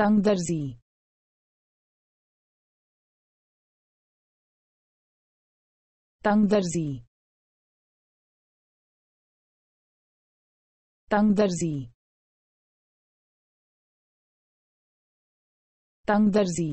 तंगदर्जी तंगदर्जी तंगदर्जी तंगदर्जी